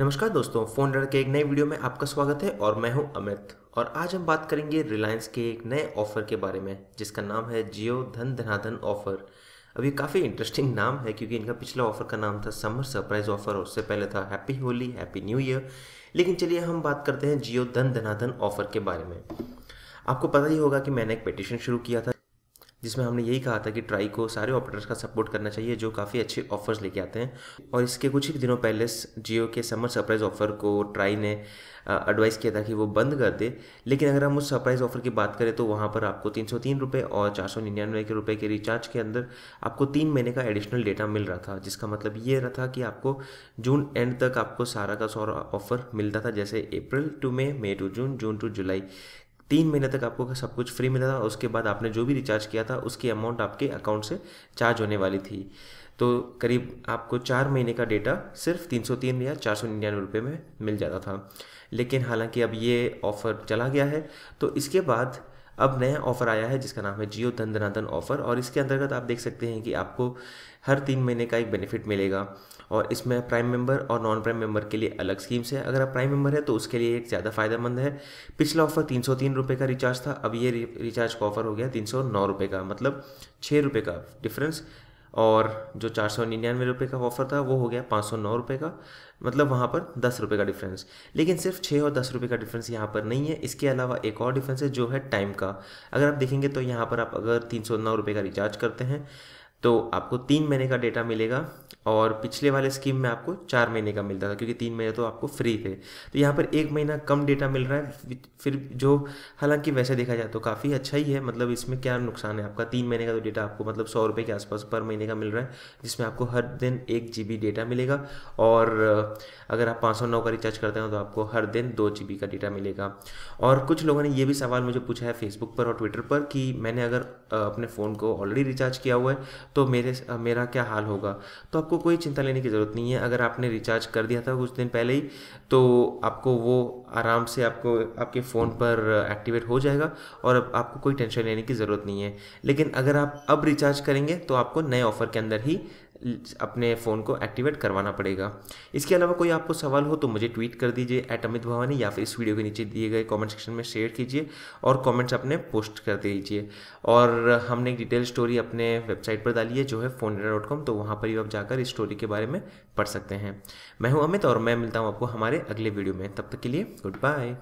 नमस्कार दोस्तों फोन के एक नए वीडियो में आपका स्वागत है और मैं हूं अमित और आज हम बात करेंगे रिलायंस के एक नए ऑफर के बारे में जिसका नाम है जियो धन धनाधन ऑफर अब ये काफ़ी इंटरेस्टिंग नाम है क्योंकि इनका पिछला ऑफर का नाम था समर सरप्राइज ऑफर और उससे पहले था happy Holi happy new year लेकिन चलिए हम बात करते हैं जियो धन धनाधन ऑफर के बारे में आपको पता ही होगा कि मैंने एक पिटिशन शुरू किया था जिसमें हमने यही कहा था कि ट्राई को सारे ऑपरेटर्स का सपोर्ट करना चाहिए जो काफ़ी अच्छे ऑफर्स लेके आते हैं और इसके कुछ ही दिनों पहले जियो के समर सरप्राइज़ ऑफ़र को ट्राई ने एडवाइस किया था कि वो बंद कर दे लेकिन अगर हम उस सरप्राइज़ ऑफ़र की बात करें तो वहाँ पर आपको तीन सौ तीन रुपये और चार सौ निन्यानवे के रुपये के रिचार्ज के अंदर आपको तीन महीने का एडिशनल डेटा मिल रहा था जिसका मतलब ये रहा था कि आपको जून एंड तक आपको सारा का सारा ऑफ़र मिलता था जैसे April to May May to June June to July तीन महीने तक आपको सब कुछ फ्री मिला था उसके बाद आपने जो भी रिचार्ज किया था उसकी अमाउंट आपके अकाउंट से चार्ज होने वाली थी तो करीब आपको चार महीने का डेटा सिर्फ तीन सौ तीन या चार सौ निन्यानवे रुपये में मिल जाता था लेकिन हालांकि अब ये ऑफ़र चला गया है तो इसके बाद अब नया ऑफ़र आया है जिसका नाम है जियो धन धनाधन ऑफ़र और इसके अंतर्गत आप देख सकते हैं कि आपको हर तीन महीने का एक बेनिफिट मिलेगा और इसमें प्राइम मेंबर और नॉन प्राइम मेंबर के लिए अलग स्कीम्स है अगर आप प्राइम मेंबर है तो उसके लिए एक ज़्यादा फ़ायदेमंद है पिछला ऑफ़र तीन सौ तीन रुपये का रिचार्ज था अब ये रिचार्ज का ऑफ़र हो गया तीन सौ नौ रुपये का मतलब छः रुपये का डिफरेंस और जो चार सौ निन्यानवे रुपये का ऑफ़र था वो हो गया पाँच सौ नौ रुपये का मतलब वहाँ पर दस रुपये का डिफरेंस लेकिन सिर्फ छः और दस रुपये का डिफरेंस यहाँ पर नहीं है इसके अलावा एक और डिफरेंस है जो है टाइम का अगर आप देखेंगे तो यहाँ पर आप अगर तीन सौ नौ रुपये का रिचार्ज करते हैं तो आपको तीन महीने का डेटा मिलेगा और पिछले वाले स्कीम में आपको चार महीने का मिलता था क्योंकि तीन महीने तो आपको फ्री थे तो यहाँ पर एक महीना कम डेटा मिल रहा है फिर जो हालांकि वैसे देखा जाए तो काफ़ी अच्छा ही है मतलब इसमें क्या नुकसान है आपका तीन महीने का तो डेटा आपको मतलब सौ रुपये के आसपास पर महीने का मिल रहा है जिसमें आपको हर दिन एक जी डेटा मिलेगा और अगर आप पाँच का रिचार्ज करते हैं तो आपको हर दिन दो जी का डेटा मिलेगा और कुछ लोगों ने ये भी सवाल मुझे पूछा है फेसबुक पर और ट्विटर पर कि मैंने अगर अपने फ़ोन को ऑलरेडी रिचार्ज किया हुआ है तो मेरे मेरा क्या हाल होगा तो आपको कोई चिंता लेने की ज़रूरत नहीं है अगर आपने रिचार्ज कर दिया था कुछ दिन पहले ही तो आपको वो आराम से आपको आपके फ़ोन पर एक्टिवेट हो जाएगा और अब आपको कोई टेंशन लेने की ज़रूरत नहीं है लेकिन अगर आप अब रिचार्ज करेंगे तो आपको नए ऑफ़र के अंदर ही अपने फ़ोन को एक्टिवेट करवाना पड़ेगा इसके अलावा कोई आपको सवाल हो तो मुझे ट्वीट कर दीजिए एट अमित भवानी या फिर इस वीडियो के नीचे दिए गए कमेंट सेक्शन में शेयर कीजिए और कमेंट्स अपने पोस्ट कर दीजिए और हमने एक डिटेल स्टोरी अपने वेबसाइट पर डाली है जो है फोन डॉट कॉम तो वहाँ पर भी आप जाकर इस स्टोरी के बारे में पढ़ सकते हैं मैं हूँ अमित और मैं मिलता हूँ आपको हमारे अगले वीडियो में तब तक के लिए गुड बाय